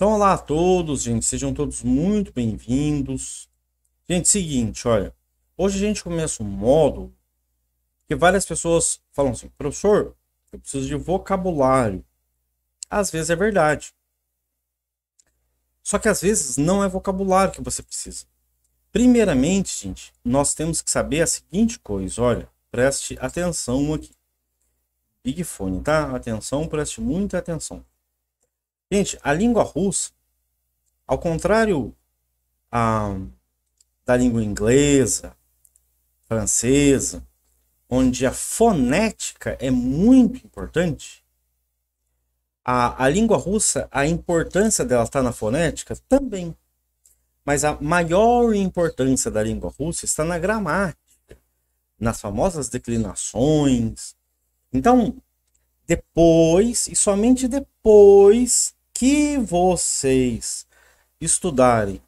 Então, olá a todos, gente. Sejam todos muito bem-vindos. Gente, seguinte, olha. Hoje a gente começa um módulo que várias pessoas falam assim, professor, eu preciso de vocabulário. Às vezes é verdade. Só que às vezes não é vocabulário que você precisa. Primeiramente, gente, nós temos que saber a seguinte coisa, olha. Preste atenção aqui. Big Fone, tá? Atenção, preste muita atenção. Gente, a língua russa, ao contrário a, ah, da língua inglesa, francesa, onde a fonética é muito importante, a, a língua russa, a importância dela está na fonética também. Mas a maior importância da língua russa está na gramática, nas famosas declinações. Então, depois, e somente depois que vocês estudarem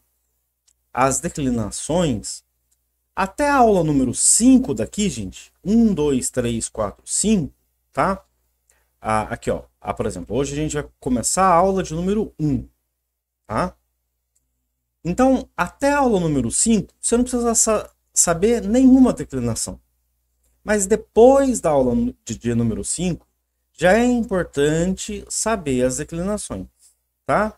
as declinações, até a aula número 5 daqui, gente, 1, 2, 3, 4, 5, tá? Ah, aqui, ó. Ah, por exemplo, hoje a gente vai começar a aula de número 1, tá? Então, até a aula número 5, você não precisa sa saber nenhuma declinação. Mas depois da aula de dia número 5, já é importante saber as declinações tá?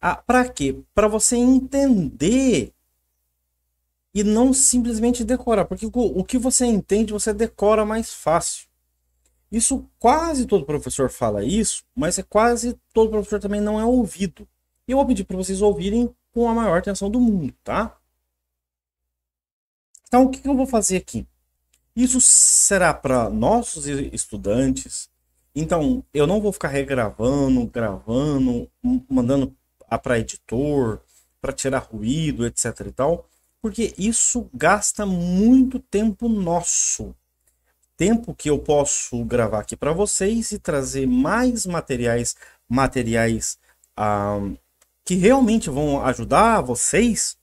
Ah, para quê? Para você entender e não simplesmente decorar, porque o que você entende você decora mais fácil. Isso quase todo professor fala isso, mas é quase todo professor também não é ouvido. E eu vou pedir para vocês ouvirem com a maior atenção do mundo, tá? Então o que eu vou fazer aqui? Isso será para nossos estudantes, então, eu não vou ficar regravando, gravando, mandando para editor, para tirar ruído, etc e tal, porque isso gasta muito tempo nosso. Tempo que eu posso gravar aqui para vocês e trazer mais materiais, materiais ah, que realmente vão ajudar vocês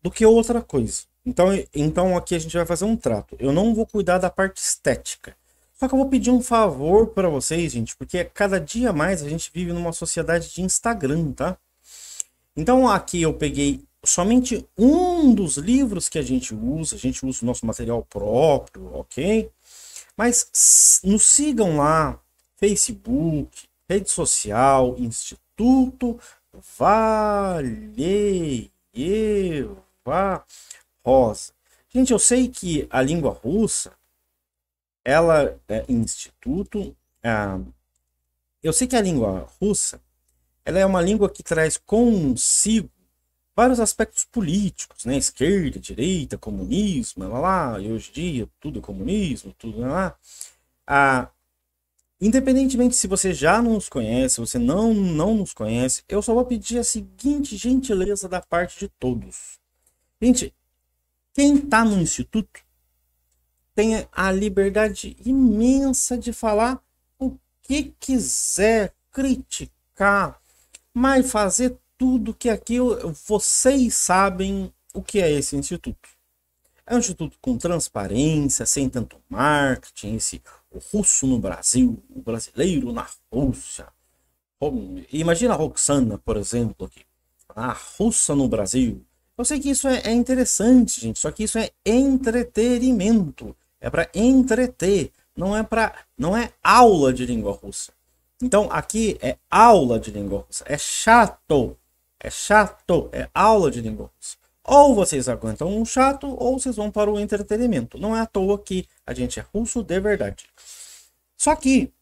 do que outra coisa. Então, então aqui a gente vai fazer um trato. Eu não vou cuidar da parte estética. Só que eu vou pedir um favor para vocês, gente, porque cada dia mais a gente vive numa sociedade de Instagram, tá? Então aqui eu peguei somente um dos livros que a gente usa, a gente usa o nosso material próprio, ok? Mas nos sigam lá, Facebook, rede social, Instituto Valeva Rosa. Gente, eu sei que a língua russa ela é instituto. eu sei que a língua russa ela é uma língua que traz consigo vários aspectos políticos, né? Esquerda, direita, comunismo, lá, lá e hoje em dia tudo é comunismo, tudo lá. lá. Ah, independentemente se você já nos conhece, você não não nos conhece, eu só vou pedir a seguinte gentileza da parte de todos. Gente, quem está no instituto tem a liberdade imensa de falar o que quiser, criticar, mas fazer tudo que aqui vocês sabem o que é esse instituto. É um instituto com transparência, sem tanto marketing, esse russo no Brasil, o brasileiro na Rússia. Imagina a Roxana, por exemplo, aqui. A russa no Brasil. Eu sei que isso é, é interessante, gente, só que isso é entretenimento é para entreter, não é para não é aula de língua russa. Então aqui é aula de língua russa, é chato, é chato, é aula de língua russa. Ou vocês aguentam um chato ou vocês vão para o entretenimento. Não é à toa que a gente é russo de verdade. Só que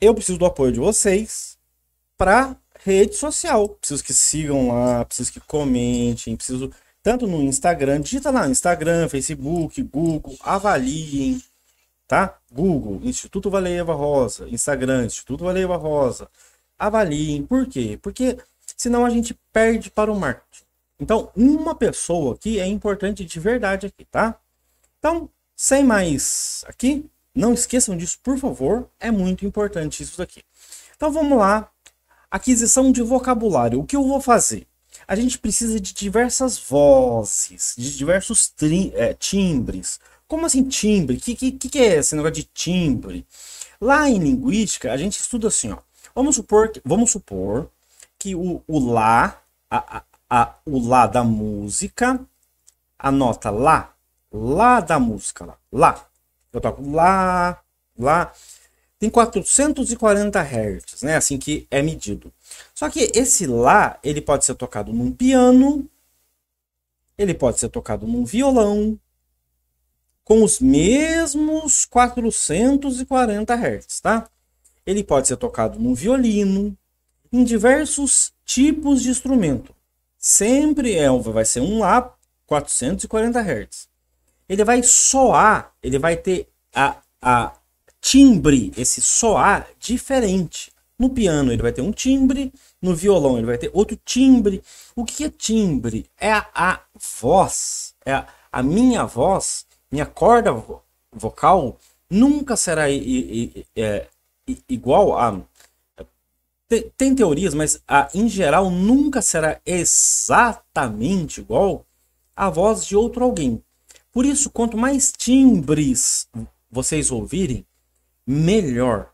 eu preciso do apoio de vocês para rede social. Preciso que sigam lá, preciso que comentem, preciso tanto no Instagram, digita lá Instagram, Facebook, Google, avaliem, tá? Google, Instituto Valeiva Rosa, Instagram, Instituto Valeiva Rosa. Avaliem, por quê? Porque senão a gente perde para o marketing. Então, uma pessoa aqui é importante de verdade aqui, tá? Então, sem mais aqui, não esqueçam disso, por favor, é muito importante isso daqui. Então, vamos lá. Aquisição de vocabulário. O que eu vou fazer? a gente precisa de diversas vozes, de diversos é, timbres. Como assim timbre? O que, que, que é esse negócio de timbre? Lá em linguística, a gente estuda assim, ó. Vamos supor que, vamos supor que o, o lá, a, a, a, o lá da música, a nota lá, lá da música, lá, lá. Eu toco lá, lá tem 440 Hz, né? Assim que é medido. Só que esse Lá, ele pode ser tocado num piano, ele pode ser tocado num violão, com os mesmos 440 Hz, tá? Ele pode ser tocado num violino, em diversos tipos de instrumento. Sempre é, vai ser um Lá 440 Hz. Ele vai soar, ele vai ter a, a timbre, esse soar diferente. No piano ele vai ter um timbre, no violão ele vai ter outro timbre. O que é timbre? É a, a voz, é a, a, minha voz, minha corda vo vocal nunca será i, i, i, é, igual a. Tem, tem teorias, mas a, em geral nunca será exatamente igual à voz de outro alguém. Por isso, quanto mais timbres vocês ouvirem, melhor.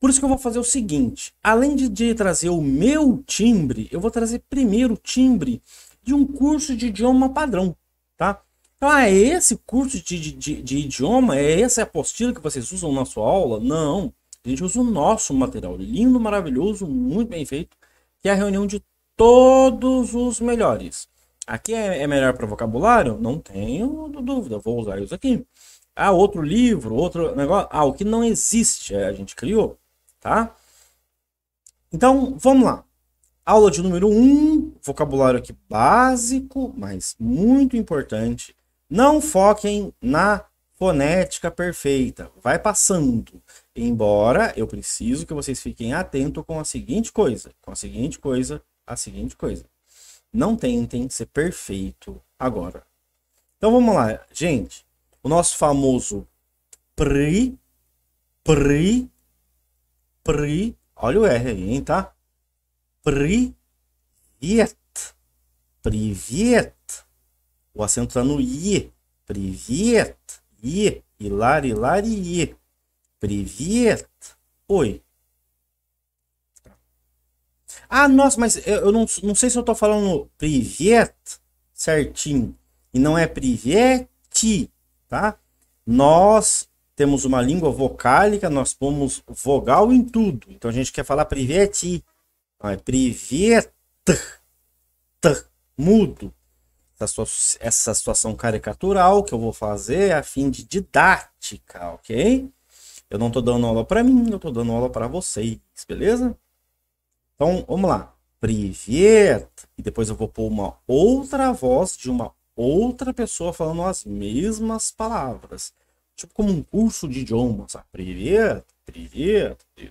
Por isso que eu vou fazer o seguinte: além de, de trazer o meu timbre, eu vou trazer primeiro o timbre de um curso de idioma padrão, tá? Então, ah, é esse curso de, de, de idioma, é essa apostila que vocês usam na sua aula? Não. A gente usa o nosso material lindo, maravilhoso, muito bem feito, que é a reunião de todos os melhores. Aqui é, é melhor para vocabulário? Não tenho dúvida, vou usar isso aqui. Ah, outro livro, outro negócio. Ah, o que não existe, é, a gente criou, tá? Então, vamos lá. Aula de número 1, um, vocabulário aqui básico, mas muito importante. Não foquem na fonética perfeita. Vai passando. Embora eu preciso que vocês fiquem atentos com a seguinte coisa, com a seguinte coisa, a seguinte coisa. Não tentem ser perfeito agora. Então vamos lá, gente nosso famoso PRI, PRI, PRI, olha o R aí, hein, tá? PRIVIET, PRIVIET, o acento tá no I, PRIVIET, I, hilar, hilar e I, PRIVIET, oi. Ah, nossa, mas eu não, não sei se eu tô falando privet certinho. E não é priveti, tá? Nós temos uma língua vocálica, nós pomos vogal em tudo. Então a gente quer falar priveti. Não, é privet. Mudo. Essa, essa situação caricatural que eu vou fazer é a fim de didática, ok? Eu não tô dando aula para mim, eu tô dando aula para vocês, beleza? Então, vamos lá. Privet. E depois eu vou pôr uma outra voz de uma outra pessoa falando as mesmas palavras. Tipo como um curso de idiomas. Ah, привет, привет, e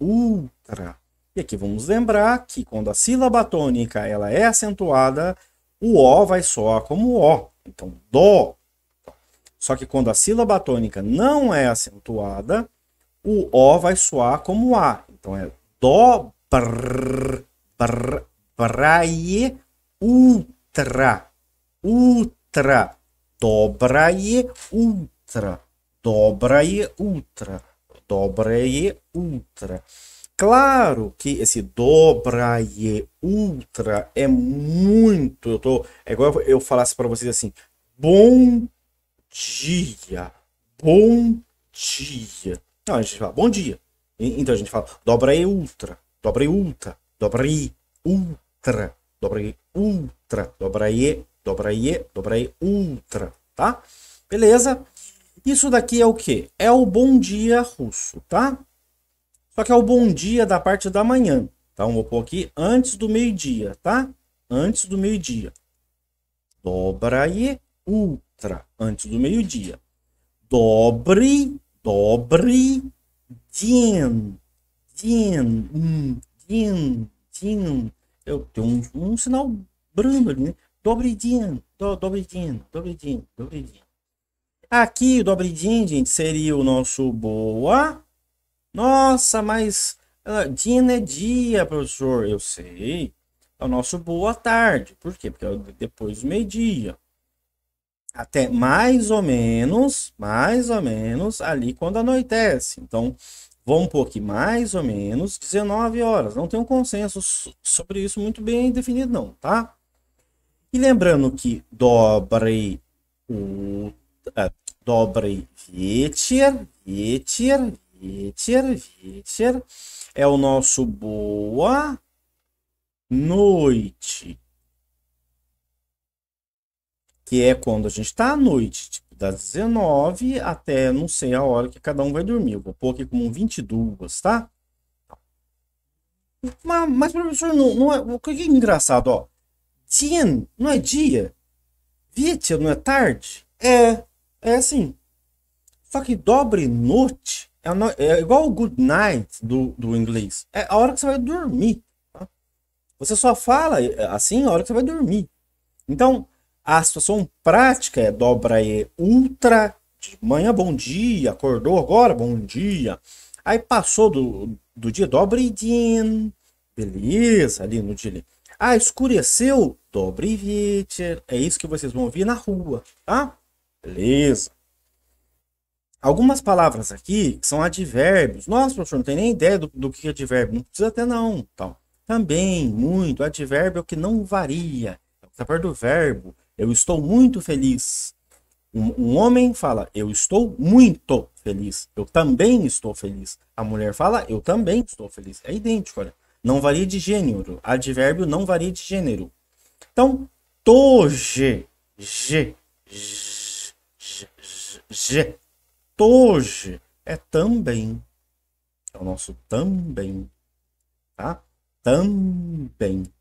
ultra. E aqui vamos lembrar que quando a sílaba tônica ela é acentuada, o O vai soar como O. Então, Dó. Só que quando a sílaba tônica não é acentuada, o O vai soar como A. Então, é Dó, brr, brr, Доброе утро. ultra, Доброе утро. Доброе утро. Доброе утро. Claro que esse dobraie ultra é muito. Eu tô, é igual eu falasse para vocês assim: bom dia, bom dia. Não, a gente fala bom dia. Então a gente fala dobraie ultra, dobre ultra, dobre ultra ultra, dobra E, ultra, dobra E, dobra E, dobra E, ultra, tá? Beleza? Isso daqui é o que? É o bom dia russo, tá? Só que é o bom dia da parte da manhã. Então, vou pôr aqui antes do meio-dia, tá? Antes do meio-dia. Dobraje ultra, antes do meio-dia. Dobre, dobre, din, din, hum, din, din, eu tenho um, um sinal brando ali, né? Dobridinho, do, dobridinho, dobridinho, Dobridin. Aqui o dobridinho, gente, seria o nosso boa. Nossa, mas uh, é dia, professor. Eu sei. É o nosso boa tarde. Por quê? Porque é depois do meio-dia até mais ou menos, mais ou menos ali quando anoitece. Então, vão pôr aqui mais ou menos 19 horas. Não tem um consenso sobre isso muito bem definido, não, tá? E lembrando que dobre o. Uh, dobre Viter, Viter, Viter, Viter é o nosso boa noite. Que é quando a gente está à noite. Tipo, das 19 até não sei a hora que cada um vai dormir. Eu vou pôr aqui como 22, tá? Mas, mas professor, não, não é, o que é engraçado, ó. Tien não é dia. Vitia não é tarde. É, é assim. Só que dobre noite é, é igual o good night do, do inglês. É a hora que você vai dormir. Tá? Você só fala é, assim a hora que você vai dormir. Então, a situação prática é dobra E ultra de manhã, bom dia, acordou agora, bom dia. Aí passou do, do dia, dobre din. Beleza, ali no dia. Ah, escureceu, dobre viter. É isso que vocês vão ouvir na rua, tá? Beleza. Algumas palavras aqui são advérbios. Nossa, professor, não tem nem ideia do, do que é advérbio. Não precisa até não. Tal. Também, muito. Advérbio é o que não varia. É está perto do verbo. Eu estou muito feliz. Um, um, homem fala, eu estou muito feliz. Eu também estou feliz. A mulher fala, eu também estou feliz. É idêntico, olha. Não varia de gênero. Advérbio não varia de gênero. Então, toje, je, je, je, je. é também. É o nosso também. Tá? Também.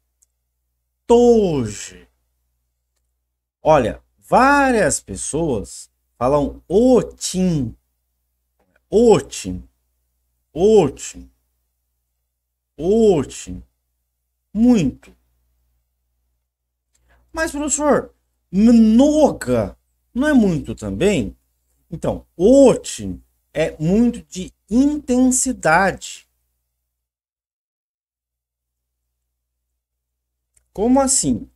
toge. Olha, várias pessoas falam otim, otim, otim, otim, muito. Mas, professor, mnoga não é muito também? Então, otim é muito de intensidade. Como assim?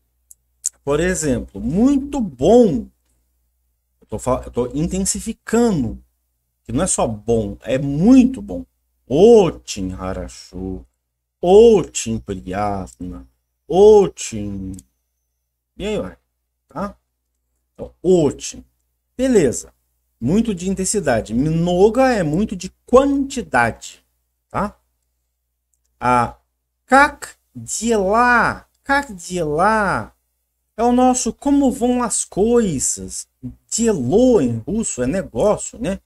Por exemplo, muito bom. Eu estou intensificando. Que não é só bom, é muito bom. Otin Harashu, Otin Priyasna, Otin. E aí vai, tá? Então, Otin. Beleza. Muito de intensidade. Minoga é muito de quantidade, tá? A ah, Kak de lá, Kak de lá é o nosso como vão as coisas. Dielo em russo é negócio, né?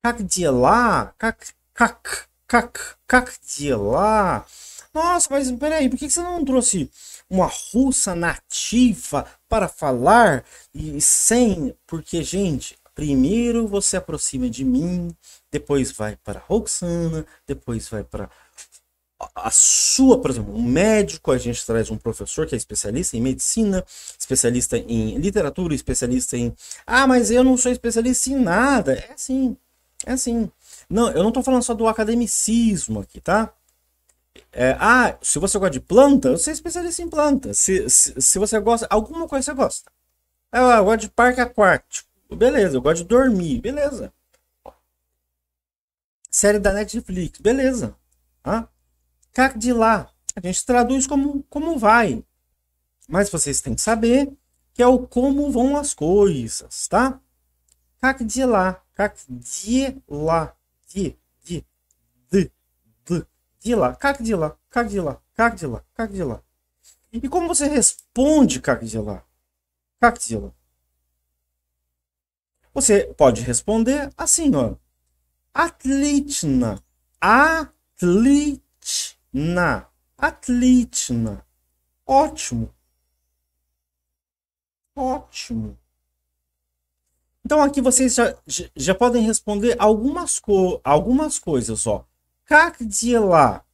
Как дела? Как, как, как, как дела? Nossa, mas peraí, por que você não trouxe uma russa nativa para falar e sem? Porque, gente, primeiro você aproxima de mim, depois vai para a Roxana, depois vai para a sua, por exemplo, um médico, a gente traz um professor que é especialista em medicina, especialista em literatura, especialista em. Ah, mas eu não sou especialista em nada. É assim. É assim. Não, eu não estou falando só do academicismo aqui, tá? É, ah, se você gosta de planta, você é especialista em planta. Se, se, se você gosta, alguma coisa você gosta. Ah, eu gosto de parque aquático. Beleza, eu gosto de dormir. Beleza. Série da Netflix. Beleza. Ah, Как Cagdilá. A gente traduz como como vai. Mas vocês têm que saber que é o como vão as coisas, tá? Как Cagdilá. Cagdilá. De, de, de, de, de lá. Cagdilá. Cagdilá. Cagdilá. Cagdilá. E como você responde как Cagdilá? Cagdilá. Você pode responder assim, ó. Atlitna. Atlit na Atletina. Ótimo. Ótimo. Então aqui vocês já, já podem responder algumas, co algumas coisas, ó. Как дела?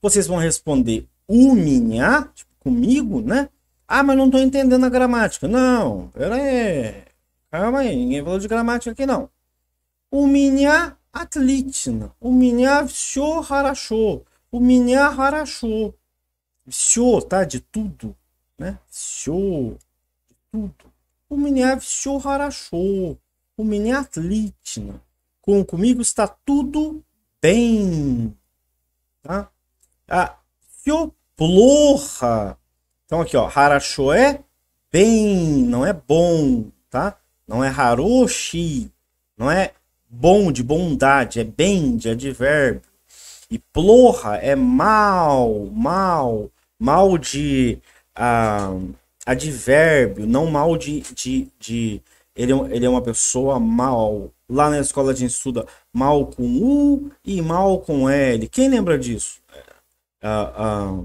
Vocês vão responder у меня, tipo, comigo, né? Ah, mas não estou entendendo a gramática. Não, pera aí. Calma aí, ninguém falou de gramática aqui não. У меня отлично. У меня все хорошо. У меня хорошо. Все, tá? De tudo, né? Все. De tudo. У меня все хорошо. У меня отлично. Com comigo está tudo bem. Tá? Ah, все плохо. Então aqui, ó, хорошо é bem, não é bom, tá? Não é haroshi, não é bom de bondade, é bem de adverbio. E plorra é mal, mal, mal de ah, advérbio, não mal de. de, de ele, é ele é uma pessoa mal. Lá na escola a gente estuda mal com U e mal com L. Quem lembra disso? É, ah, ah,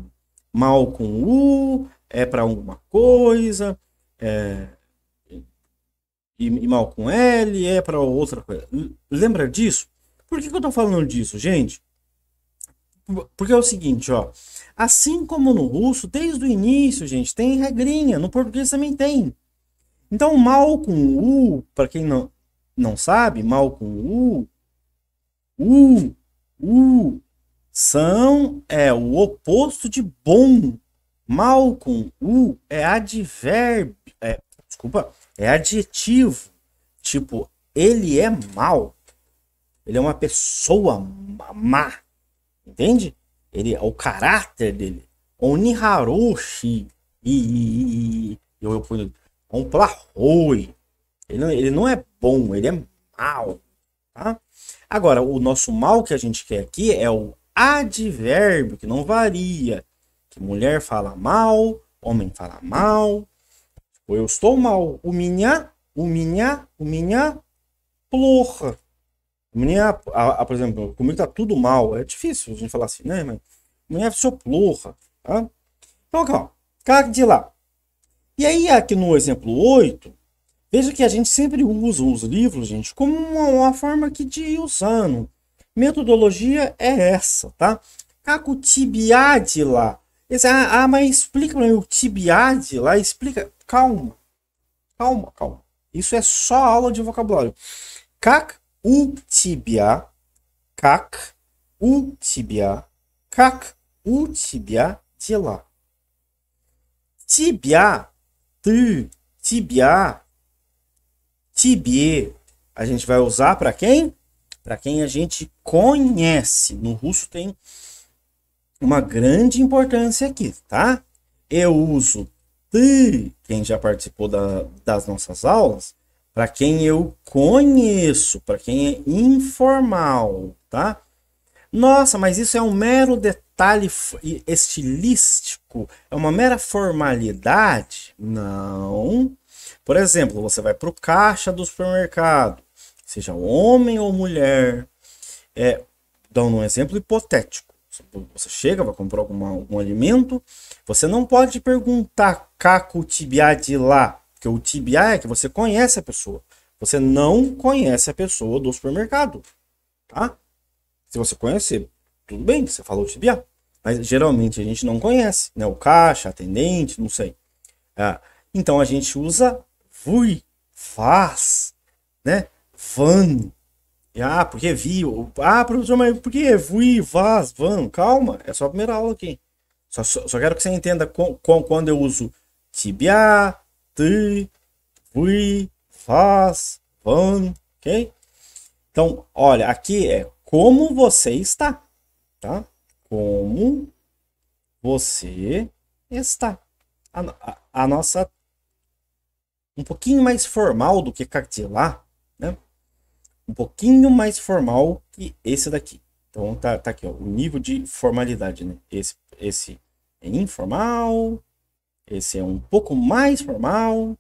mal com U é para alguma coisa. É, e, e mal com L é para outra coisa. Lembra disso? Por que, que eu estou falando disso, gente? Porque é o seguinte, ó. Assim como no russo, desde o início, gente, tem regrinha. No português também tem. Então, mal com U, para quem não, não sabe, mal com U, U, U, são é o oposto de bom. Mal com U é advérbio, é, desculpa, é adjetivo. Tipo, ele é mal. Ele é uma pessoa má. Entende? Ele, é o caráter dele. Oniharoshi. e, e, eu, eu ponho um Ele, não, ele não é bom, ele é mal. Tá? Agora, o nosso mal que a gente quer aqui é o advérbio, que não varia. Que mulher fala mal, homem fala mal. ou tipo, eu estou mal. O minha, o minha, o minha, porra. Amanhã, a, a, por exemplo, comigo tá tudo mal. É difícil a gente falar assim, né, mãe? Amanhã é sou plurra. Tá? Então, calma. Cara de lá. E aí, aqui no exemplo 8, veja que a gente sempre usa os livros, gente, como uma, uma forma aqui de ir usando. Metodologia é essa, tá? Caco tibiade lá. Esse, ah, ah mas explica para mim o tibiade lá, explica. Calma, calma, calma. Isso é só aula de vocabulário. Caca u tibia, как у тебя, как у тебя дела? Тебя, ты, тебя, тебе. A gente vai usar para quem? Para quem a gente conhece. No russo tem uma grande importância aqui, tá? Eu uso ты, quem já participou da, das nossas aulas, para quem eu conheço, para quem é informal, tá? Nossa, mas isso é um mero detalhe estilístico, é uma mera formalidade? Não. Por exemplo, você vai para o caixa do supermercado, seja homem ou mulher, é, dando um exemplo hipotético. Você chega, vai comprar algum alimento, você não pode perguntar caco tibiá de lá porque o TBA é que você conhece a pessoa. Você não conhece a pessoa do supermercado, tá? Se você conhecer, tudo bem, você falou TBA. Mas geralmente a gente não conhece, né? O caixa, atendente, não sei. Ah, então a gente usa fui, faz, né? Van. Ah, porque é viu? Ah, professor, mas por que fui, é faz, van? Calma, é só a primeira aula aqui. Só, só, só quero que você entenda com, com, quando eu uso TBA ti, fui, faz, van, ok? Então, olha, aqui é como você está, tá? Como você está. A, a, a nossa um pouquinho mais formal do que cartilar, né? Um pouquinho mais formal que esse daqui. Então tá, tá aqui, ó, o nível de formalidade, né? Esse, esse é informal, esse é um pouco mais formal.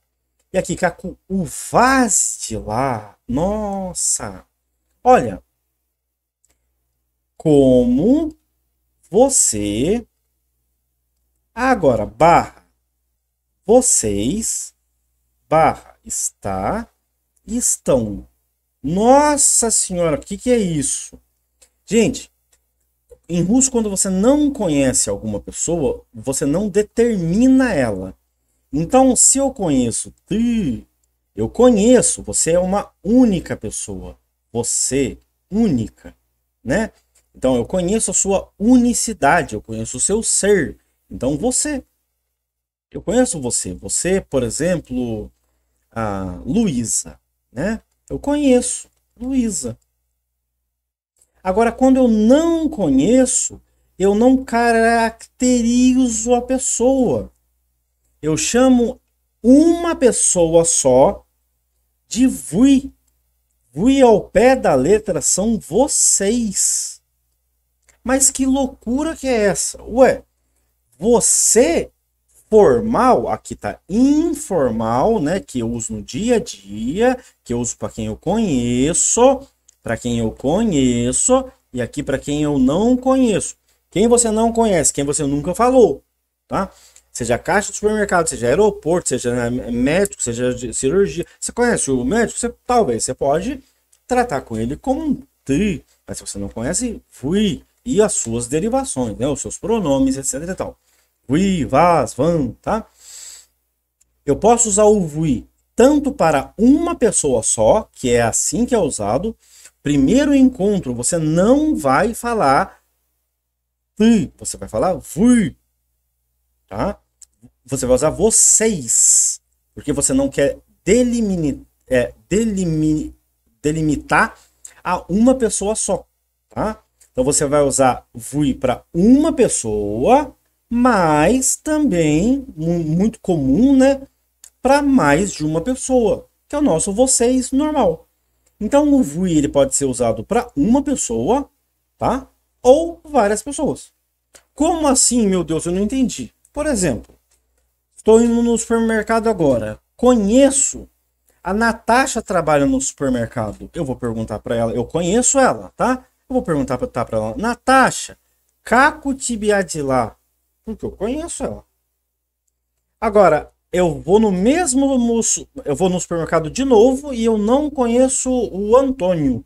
E aqui, Kaku, o Vaz de lá. Nossa! Olha, como você agora barra vocês barra está estão nossa senhora o que, que é isso gente em russo, quando você não conhece alguma pessoa, você não determina ela. Então, se eu conheço ti, eu conheço, você é uma única pessoa. Você, única, né? Então, eu conheço a sua unicidade, eu conheço o seu ser. Então, você. Eu conheço você. Você, por exemplo, a Luísa, né? Eu conheço Luísa. Agora, quando eu não conheço, eu não caracterizo a pessoa. Eu chamo uma pessoa só de VUI. VUI ao pé da letra são vocês. Mas que loucura que é essa? Ué, você formal, aqui tá informal, né, que eu uso no dia a dia, que eu uso para quem eu conheço, para quem eu conheço e aqui para quem eu não conheço. Quem você não conhece, quem você nunca falou, tá? Seja caixa de supermercado, seja aeroporto, seja né, médico, seja cirurgia. Você conhece o médico? Você, talvez você pode tratar com ele como um tri, mas se você não conhece, fui e as suas derivações, né? Os seus pronomes, etc e tal. Fui, vas, van, tá? Eu posso usar o fui tanto para uma pessoa só, que é assim que é usado, Primeiro encontro, você não vai falar tu, você vai falar fui, tá? Você vai usar vocês, porque você não quer delimitar, é, delimi, delimitar a uma pessoa só, tá? Então você vai usar fui para uma pessoa, mas também muito comum, né, para mais de uma pessoa, que é o nosso vocês normal. Então o VUI ele pode ser usado para uma pessoa, tá? Ou várias pessoas. Como assim, meu Deus, eu não entendi. Por exemplo, estou indo no supermercado agora, conheço a Natasha trabalha no supermercado. Eu vou perguntar para ela, eu conheço ela, tá? Eu vou perguntar para tá, ela, Natasha, Caco Tibiadila, porque eu conheço ela. Agora, eu vou no mesmo eu vou no supermercado de novo e eu não conheço o Antônio.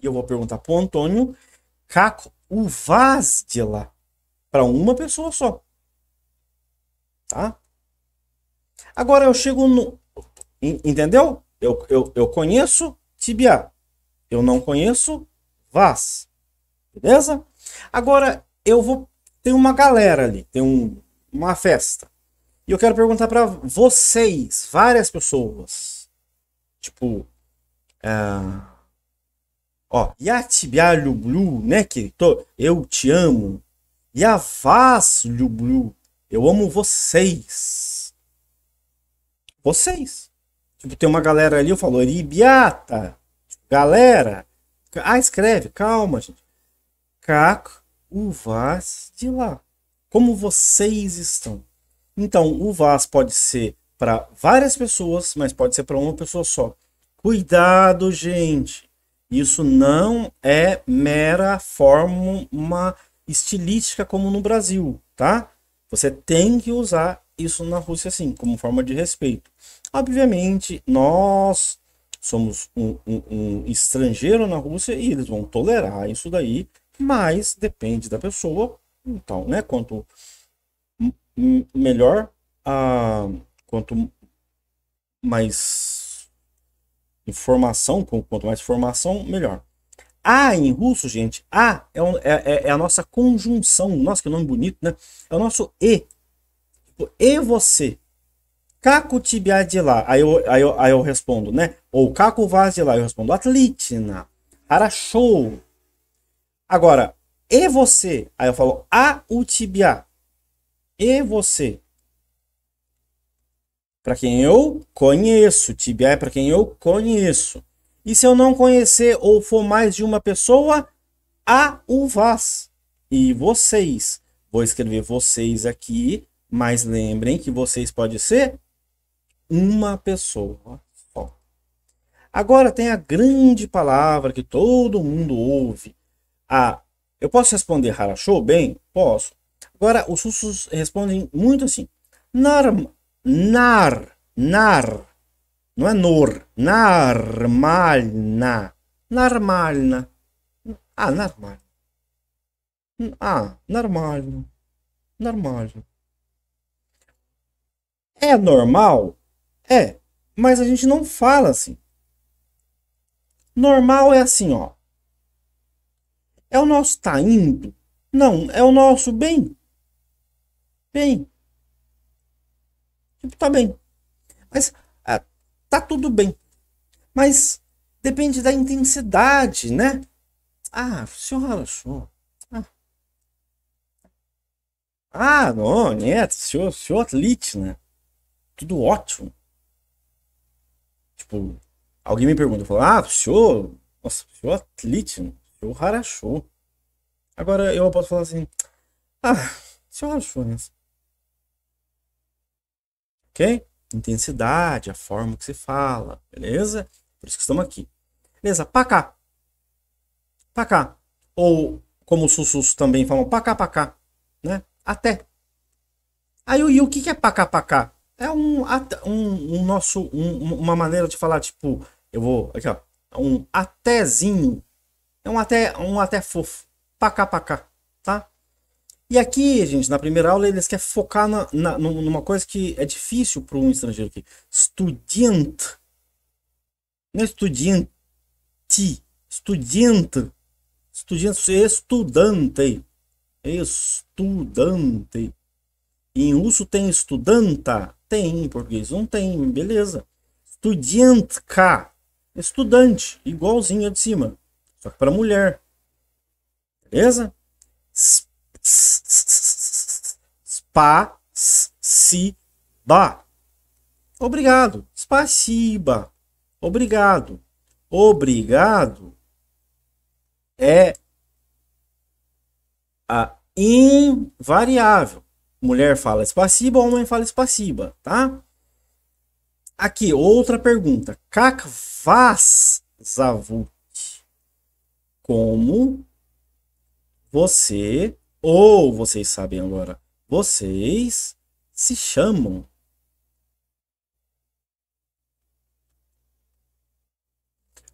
E eu vou perguntar pro Antônio Caco o Vaz de lá para uma pessoa só. Tá? Agora eu chego no entendeu? Eu, eu, eu conheço Tibia, Eu não conheço Vaz. Beleza? Agora eu vou tem uma galera ali, tem um, uma festa. E eu quero perguntar para vocês, várias pessoas. Tipo. Uh, ó, Yatibialublu, Blue, né, que tô, eu te amo. Yavaslho Blue, eu amo vocês. Vocês. Tipo, tem uma galera ali, eu falo, biata tipo, Galera. Ah, escreve, calma, gente. Caco, o Vaz de lá. Como vocês estão? Então, o VAS pode ser para várias pessoas, mas pode ser para uma pessoa só. Cuidado, gente! Isso não é mera forma estilística como no Brasil, tá? Você tem que usar isso na Rússia assim, como forma de respeito. Obviamente, nós somos um, um, um, estrangeiro na Rússia e eles vão tolerar isso daí, mas depende da pessoa. Então, né? Quanto melhor a quanto mais informação, quanto mais formação, melhor. A em russo, gente, A é, um, é, é, é, a nossa conjunção. Nossa, que nome bonito, né? É o nosso E. Tipo, e você. Caco tibia de lá. Aí eu, aí, eu, aí eu respondo, né? Ou caco vaz de lá. Eu respondo atlitina. Harashou. Agora, e você? Aí eu falo a tibia e você. Para quem eu conheço, TBI é para quem eu conheço. E se eu não conhecer ou for mais de uma pessoa, a uvas e vocês. Vou escrever vocês aqui, mas lembrem que vocês pode ser uma pessoa só. Agora tem a grande palavra que todo mundo ouve. A ah, eu posso responder Harachou bem? Posso. Agora, os russos respondem muito assim. nar nar, nar. Não é nor. Normalna. Narmalna. Ah, normal. Ah, normal. Normal. É normal? É, mas a gente não fala assim. Normal é assim, ó. É o nosso tá indo? Não, é o nosso bem bem. Tipo, tá bem. Mas ah, tá tudo bem. Mas depende da intensidade, né? Ah, o senhor relaxou. Ah. ah, não, né? Senhor, senhor atlete, né? Tudo ótimo. Tipo, alguém me pergunta, falou ah, o senhor, nossa, o senhor atlete, o senhor relaxou. Agora eu posso falar assim, ah, o senhor relaxou, né? ok? Intensidade, a forma que se fala, beleza? Por isso que estamos aqui. Beleza, pacá. Pacá. Ou, como os sussus também falam, pacá, pacá, né? Até. Aí, e o que é pacá, pacá? É um, um, um nosso, um, uma maneira de falar, tipo, eu vou, aqui ó, um atézinho. É um até, um até fofo. Pacá, pacá, tá? E aqui, gente, na primeira aula, eles querem focar na, na numa coisa que é difícil para um estrangeiro aqui. Student, Não é estudiante. Estudiante. Estudiante. Estudante. Estudante. Em russo tem estudanta? Tem. Em português não tem. Beleza. Estudiantka. Estudante. Igualzinho a de cima. Só que para mulher. Beleza? Spaciba. Obrigado. Spaciba. Obrigado. Obrigado é a invariável. Mulher fala espaciba, homem fala espaciba, tá? Aqui, outra pergunta. Kakvazavut. Como você, ou vocês sabem agora, vocês se chamam.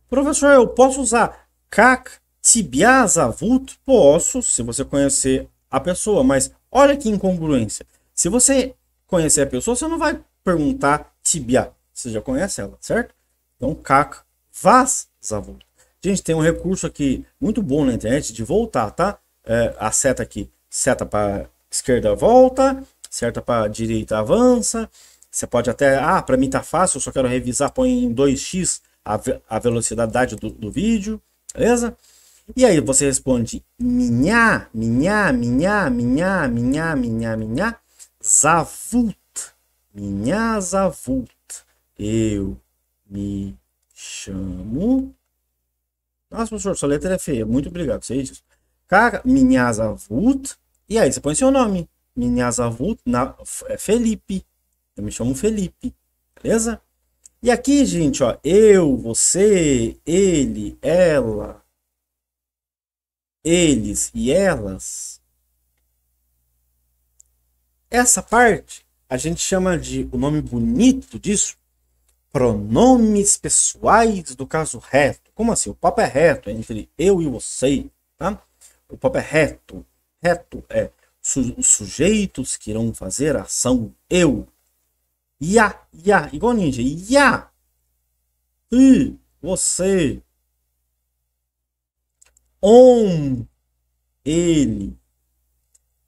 Professor, eu posso usar kak tibiazavut? Posso, se você conhecer a pessoa, mas olha que incongruência. Se você conhecer a pessoa, você não vai perguntar tibia. Você já conhece ela, certo? Então, kak vazavut. Gente, tem um recurso aqui muito bom na internet de voltar, tá? É, a seta aqui, seta para esquerda volta, certa para direita avança. Você pode até, ah, para mim tá fácil, eu só quero revisar, põe em 2x a, a velocidade do, do, vídeo, beleza? E aí você responde minha, minha, minha, minha, minha, minha, minha, zavut, minha zavut. Eu me chamo. Nossa, professor, sua letra é feia. Muito obrigado, sei disso. Cara, minha zavut. E aí você põe seu nome. Minhazavu na, é Felipe. Eu me chamo Felipe. Beleza? E aqui, gente, ó, eu, você, ele, ela, eles e elas. Essa parte a gente chama de o nome bonito disso, pronomes pessoais do caso reto. Como assim? O papo é reto entre eu e você, tá? O papo é reto correto é os sujeitos que irão fazer a ação eu. Ya, ya, igual ninja, ya. E você. On, ele.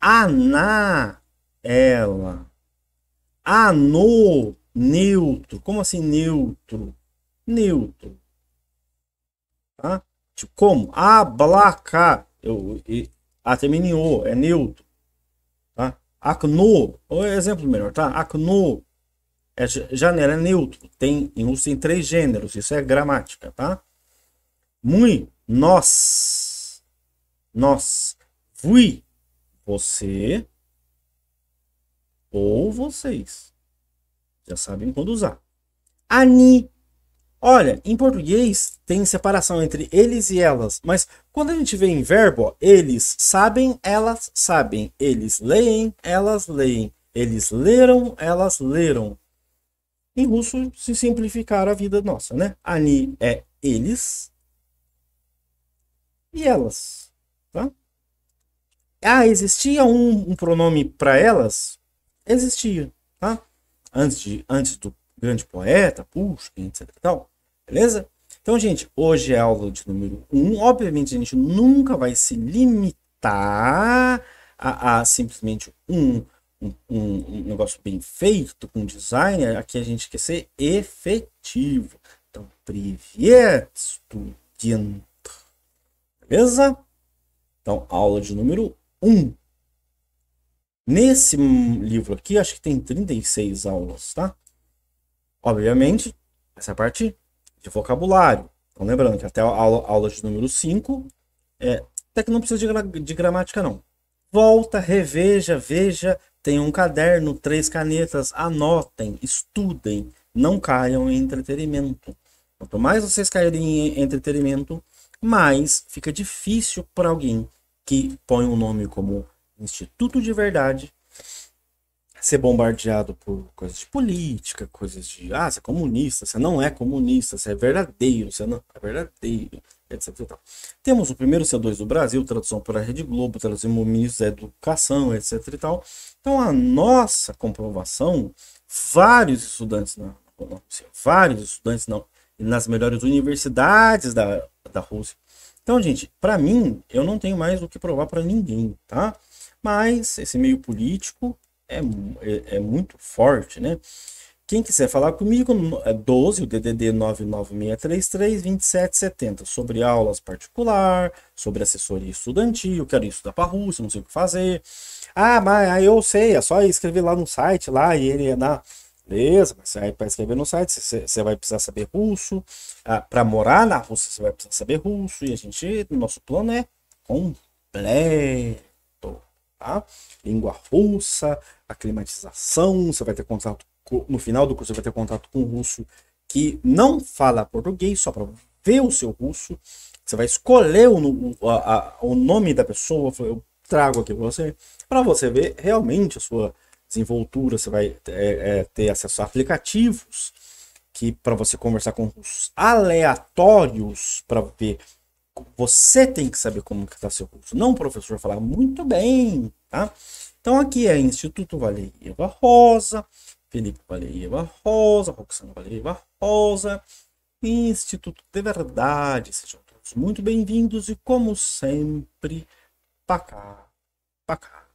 Ana, ela. Ano, neutro. Como assim neutro? Neutro. Tá? Tipo, como? Ablacar. Eu, eu, ah, termina é neutro. Tá? Acno, o é exemplo melhor, tá? Acno é janela é neutro. Tem, em russo tem três gêneros, isso é gramática, tá? Mui, nós. Nós. Fui, você. Ou vocês. Já sabem quando usar. Ani, Olha, em português tem separação entre eles e elas, mas quando a gente vê em verbo, ó, eles sabem, elas sabem, eles leem, elas leem, eles leram, elas leram. Em russo, se simplificar a vida nossa, né? Ani é eles e elas, tá? Ah, existia um, um pronome para elas? Existia, tá? Antes, de, antes do grande poeta, Pushkin, etc. Tal. Beleza? Então, gente, hoje é a aula de número 1. Um. Obviamente, a gente nunca vai se limitar a, a simplesmente um, um, um, negócio bem feito, com design. Aqui a gente quer ser efetivo. Então, привет, студент. Beleza? Então, aula de número 1. Um. Nesse livro aqui, acho que tem 36 aulas, tá? Obviamente, essa é parte de vocabulário. Então, lembrando que até a aula, aula de número 5, é, até que não precisa de, de gramática, não. Volta, reveja, veja. Tem um caderno, três canetas. Anotem, estudem. Não caiam em entretenimento. Quanto mais vocês caírem em entretenimento, mais fica difícil para alguém que põe um nome como Instituto de Verdade ser bombardeado por coisas de política, coisas de ah, você é comunista, você não é comunista, você é verdadeiro, você não é verdadeiro, etc. Temos o primeiro C2 do Brasil, tradução a Rede Globo, traduzindo o ministro da Educação, etc. E tal. Então a nossa comprovação, vários estudantes na Rússia, vários estudantes não, nas melhores universidades da, da Rússia. Então, gente, para mim, eu não tenho mais o que provar para ninguém, tá? Mas esse meio político é, é, é, muito forte, né? Quem quiser falar comigo, é 12, o DDD 99633-2770, sobre aulas particular, sobre assessoria estudantil, quero estudar para a Rússia, não sei o que fazer. Ah, mas aí eu sei, é só escrever lá no site, lá e ele é na... Beleza, mas aí para escrever no site você vai precisar saber russo, ah, para morar na Rússia você vai precisar saber russo, e a gente, nosso plano é completo tá? Língua russa, aclimatização, você vai ter contato no final do curso, você vai ter contato com um russo que não fala português, só para ver o seu russo. Você vai escolher o, a, o nome da pessoa, eu trago aqui para você, para você ver realmente a sua desenvoltura. Você vai é, é, ter acesso a aplicativos que para você conversar com russos aleatórios para ver você tem que saber como está seu curso, não o professor falar muito bem, tá? Então aqui é Instituto Valeieva Rosa, Felipe Valeieva Rosa, Roxana Valeieva Rosa, Instituto de Verdade. Sejam todos muito bem-vindos e como sempre, pacá, pacá.